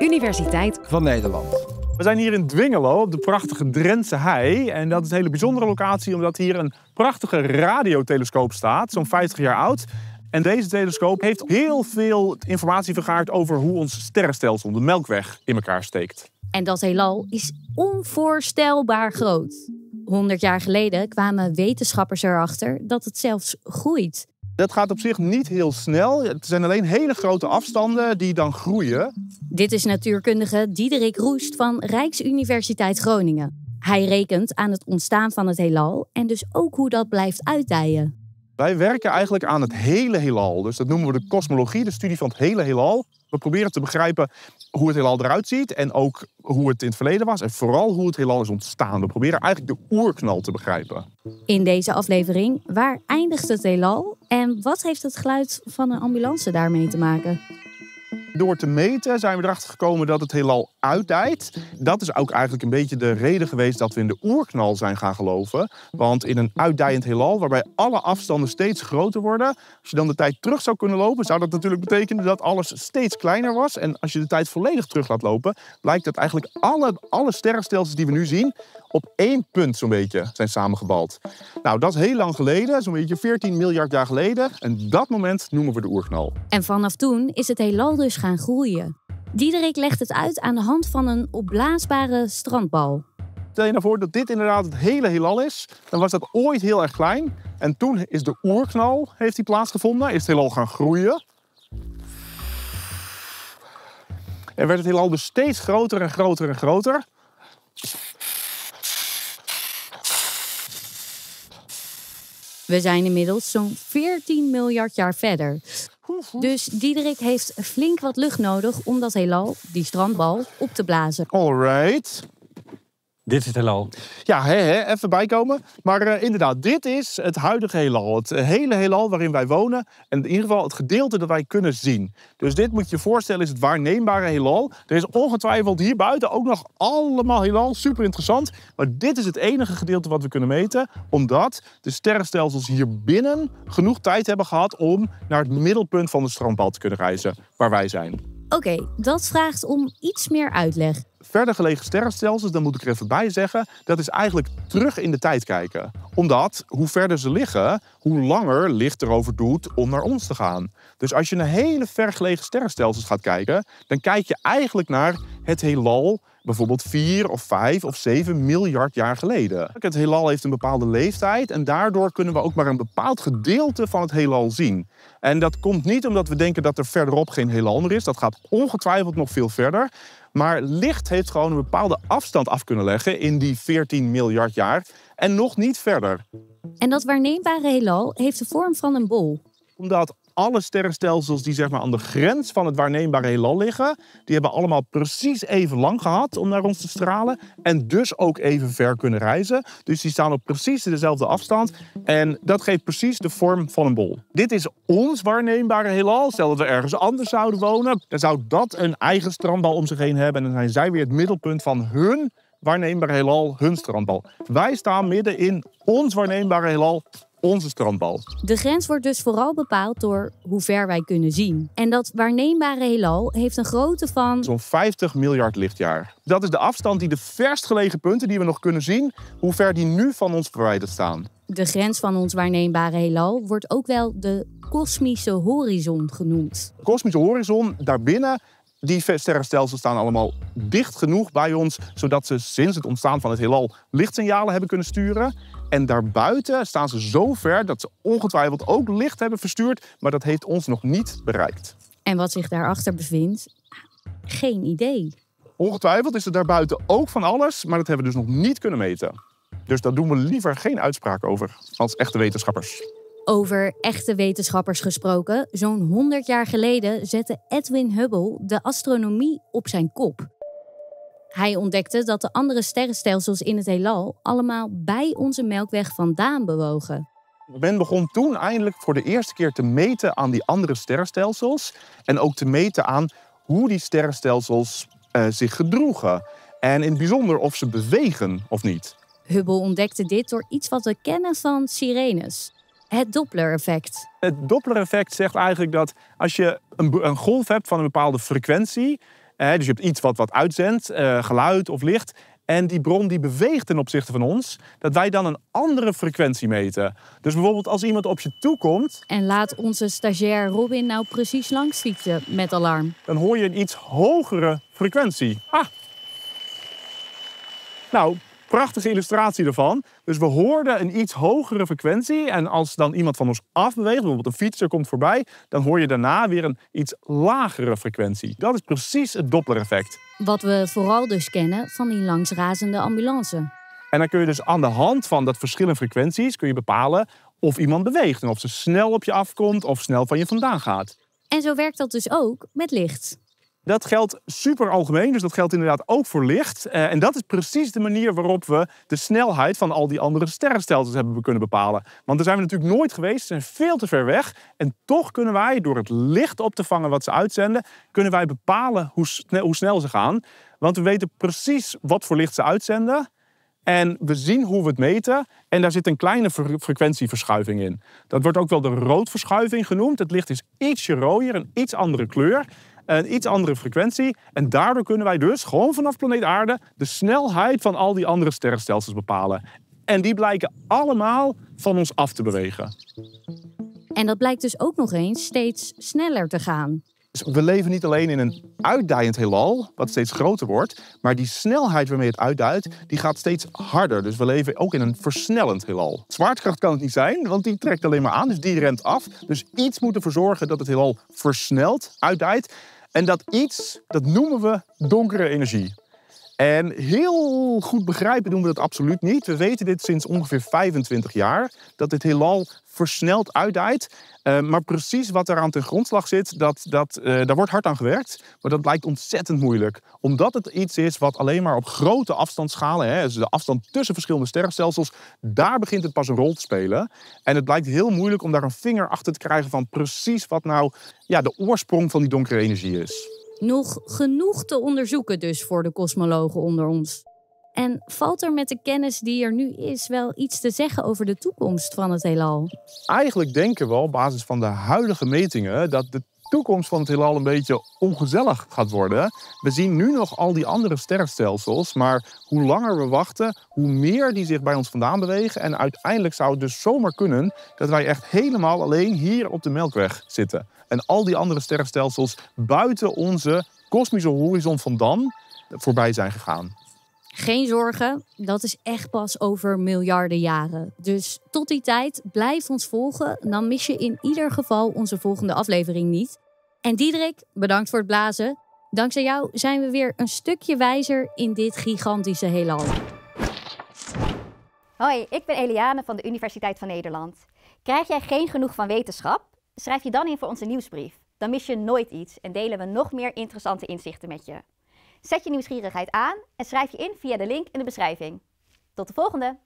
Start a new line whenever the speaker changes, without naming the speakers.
Universiteit van Nederland.
We zijn hier in Dwingelo op de prachtige Drentse Hei. En dat is een hele bijzondere locatie omdat hier een prachtige radiotelescoop staat, zo'n 50 jaar oud. En deze telescoop heeft heel veel informatie vergaard over hoe ons sterrenstelsel, de Melkweg, in elkaar steekt.
En dat heelal is onvoorstelbaar groot. 100 jaar geleden kwamen wetenschappers erachter dat het zelfs groeit.
Dat gaat op zich niet heel snel. Het zijn alleen hele grote afstanden die dan groeien.
Dit is natuurkundige Diederik Roest van Rijksuniversiteit Groningen. Hij rekent aan het ontstaan van het heelal en dus ook hoe dat blijft uitdijen.
Wij werken eigenlijk aan het hele heelal. Dus dat noemen we de kosmologie, de studie van het hele heelal. We proberen te begrijpen hoe het heelal eruit ziet en ook hoe het in het verleden was en vooral hoe het heelal is ontstaan. We proberen eigenlijk de oerknal te begrijpen.
In deze aflevering, waar eindigt het heelal en wat heeft het geluid van een ambulance daarmee te maken?
door te meten zijn we erachter gekomen dat het heelal uitdijt. Dat is ook eigenlijk een beetje de reden geweest dat we in de oerknal zijn gaan geloven. Want in een uitdijend heelal, waarbij alle afstanden steeds groter worden, als je dan de tijd terug zou kunnen lopen, zou dat natuurlijk betekenen dat alles steeds kleiner was. En als je de tijd volledig terug laat lopen, blijkt dat eigenlijk alle, alle sterrenstelsels die we nu zien op één punt zo'n beetje zijn samengebald. Nou, dat is heel lang geleden, zo'n beetje 14 miljard jaar geleden. En dat moment noemen we de oerknal.
En vanaf toen is het heelal dus gaan groeien. Diederik legt het uit aan de hand van een opblaasbare strandbal.
Stel je nou voor dat dit inderdaad het hele heelal is, dan was dat ooit heel erg klein. En toen is de oerknal heeft die plaatsgevonden, is het heelal gaan groeien. En werd het heelal dus steeds groter en groter en groter. We zijn inmiddels zo'n 14
miljard jaar verder. Dus Diederik heeft flink wat lucht nodig om dat
heelal, die strandbal, op te blazen. All right. Dit is het heelal. Ja, even bijkomen. Maar eh, inderdaad, dit is het huidige heelal. Het hele heelal waarin wij wonen. En in ieder geval het gedeelte dat wij kunnen zien. Dus dit moet je voorstellen is het waarneembare heelal. Er is ongetwijfeld hier buiten ook nog allemaal heelal. Super interessant. Maar dit is het enige gedeelte wat we kunnen meten. Omdat de sterrenstelsels hier binnen genoeg tijd hebben gehad om naar het middelpunt van de strandbal te kunnen reizen. Waar wij zijn.
Oké, dat vraagt om iets meer uitleg.
Verder gelegen sterrenstelsels, dan moet ik er even bij zeggen, dat is eigenlijk terug in de tijd kijken. Omdat hoe verder ze liggen, hoe langer licht erover doet om naar ons te gaan. Dus als je naar hele vergelegen sterrenstelsels gaat kijken, dan kijk je eigenlijk naar het heelal bijvoorbeeld 4 of 5 of 7 miljard jaar geleden. Het heelal heeft een bepaalde leeftijd en daardoor kunnen we ook maar een bepaald gedeelte van het heelal zien. En dat komt niet omdat we denken dat er verderop geen heelal meer is. Dat gaat ongetwijfeld nog veel verder. Maar licht heeft gewoon een bepaalde afstand af kunnen leggen in die 14 miljard jaar en nog niet verder.
En dat waarneembare heelal heeft de vorm van een bol.
Omdat alle sterrenstelsels die zeg maar aan de grens van het waarneembare heelal liggen, die hebben allemaal precies even lang gehad om naar ons te stralen en dus ook even ver kunnen reizen. Dus die staan op precies dezelfde afstand en dat geeft precies de vorm van een bol. Dit is ons waarneembare heelal. Stel dat we ergens anders zouden wonen, dan zou dat een eigen strandbal om zich heen hebben en dan zijn zij weer het middelpunt van hun waarneembare heelal, hun strandbal. Wij staan midden in ons waarneembare heelal onze strandbal.
De grens wordt dus vooral bepaald door hoe ver wij kunnen zien. En dat waarneembare heelal heeft een grootte van.
zo'n 50 miljard lichtjaar. Dat is de afstand die de verst gelegen punten die we nog kunnen zien, hoe ver die nu van ons verwijderd staan.
De grens van ons waarneembare heelal wordt ook wel de kosmische horizon genoemd. De kosmische horizon,
daarbinnen die sterrenstelsels staan allemaal dicht genoeg bij ons, zodat ze sinds het ontstaan van het heelal lichtsignalen hebben kunnen sturen. En daarbuiten staan ze zo ver dat ze ongetwijfeld ook licht hebben verstuurd, maar dat heeft ons nog niet bereikt.
En wat zich daarachter bevindt,
geen idee. Ongetwijfeld is er daarbuiten ook van alles, maar dat hebben we dus nog niet kunnen meten. Dus daar doen we liever geen uitspraak over, als echte wetenschappers.
Over echte wetenschappers gesproken, zo'n 100 jaar geleden zette Edwin Hubble de astronomie op zijn kop. Hij ontdekte dat de andere sterrenstelsels in het heelal allemaal bij onze melkweg vandaan bewogen.
Men begon toen eindelijk voor de eerste keer te meten aan die andere sterrenstelsels. En ook te meten aan hoe die sterrenstelsels eh, zich gedroegen. En in het bijzonder of ze bewegen of niet.
Hubble ontdekte dit door iets wat we kennen van sirenes. Het Doppler-effect.
Het Doppler-effect zegt eigenlijk dat als je een, een golf hebt van een bepaalde frequentie, eh, dus je hebt iets wat wat uitzendt, eh, geluid of licht. En die bron die beweegt ten opzichte van ons, dat wij dan een andere frequentie meten. Dus bijvoorbeeld als iemand op je toe komt. En
laat onze stagiair Robin nou precies schieten met alarm.
Dan hoor je een iets hogere frequentie. Ah. Nou, prachtige illustratie ervan. Dus we hoorden een iets hogere frequentie. En als dan iemand van ons afbeweegt, bijvoorbeeld een fietser komt voorbij, dan hoor je daarna weer een iets lagere frequentie. Dat is precies het Doppler-effect.
Wat we vooral dus kennen van die langsrazende ambulance.
En dan kun je dus aan de hand van dat verschillende frequenties kun je bepalen of iemand beweegt. En of ze snel op je afkomt of snel van je vandaan gaat.
En zo werkt dat dus ook met licht.
Dat geldt super algemeen, dus dat geldt inderdaad ook voor licht. Eh, en dat is precies de manier waarop we de snelheid van al die andere sterrenstelsels hebben kunnen bepalen. Want daar zijn we natuurlijk nooit geweest, ze zijn veel te ver weg. En toch kunnen wij, door het licht op te vangen wat ze uitzenden, kunnen wij bepalen hoe, hoe snel ze gaan. Want we weten precies wat voor licht ze uitzenden. En we zien hoe we het meten. En daar zit een kleine frequentieverschuiving in. Dat wordt ook wel de roodverschuiving genoemd. Het licht is ietsje rooier, een iets andere kleur een iets andere frequentie. En daardoor kunnen wij dus gewoon vanaf planeet Aarde de snelheid van al die andere sterrenstelsels bepalen. En die blijken allemaal van ons af te bewegen.
En dat blijkt dus ook nog eens steeds sneller te gaan.
Dus we leven niet alleen in een uitdijend heelal, wat steeds groter wordt, maar die snelheid waarmee het uitdijt, die gaat steeds harder. Dus we leven ook in een versnellend heelal. Zwaartekracht kan het niet zijn, want die trekt alleen maar aan, dus die rent af. Dus iets moet ervoor zorgen dat het heelal versneld uitdijt. En dat iets, dat noemen we donkere energie. En heel goed begrijpen doen we dat absoluut niet. We weten dit sinds ongeveer 25 jaar, dat dit heelal versneld uitdijt. Eh, maar precies wat aan ten grondslag zit, dat, dat, eh, daar wordt hard aan gewerkt. Maar dat blijkt ontzettend moeilijk. Omdat het iets is wat alleen maar op grote afstandsschalen, hè, dus de afstand tussen verschillende sterrenstelsels, daar begint het pas een rol te spelen. En het blijkt heel moeilijk om daar een vinger achter te krijgen van precies wat nou ja, de oorsprong van die donkere energie is.
Nog genoeg te onderzoeken dus voor de kosmologen onder ons. En valt er met de kennis die er nu is wel iets te zeggen over de toekomst van het heelal?
Eigenlijk denken we op basis van de huidige metingen dat de toekomst van het heelal een beetje ongezellig gaat worden. We zien nu nog al die andere sterrenstelsels, maar hoe langer we wachten, hoe meer die zich bij ons vandaan bewegen. En uiteindelijk zou het dus zomaar kunnen dat wij echt helemaal alleen hier op de Melkweg zitten. En al die andere sterrenstelsels buiten onze kosmische horizon vandaan voorbij zijn gegaan.
Geen zorgen, dat is echt pas over miljarden jaren. Dus tot die tijd, blijf ons volgen. Dan mis je in ieder geval onze volgende aflevering niet. En Diederik, bedankt voor het blazen. Dankzij jou zijn we weer een stukje wijzer in dit gigantische heelal. Hoi, ik ben Eliane van de Universiteit van Nederland. Krijg jij geen genoeg van wetenschap? Schrijf je dan in voor onze nieuwsbrief. Dan mis je nooit iets en delen we nog meer interessante inzichten met je. Zet je nieuwsgierigheid aan en schrijf je in via de link in de beschrijving. Tot de volgende!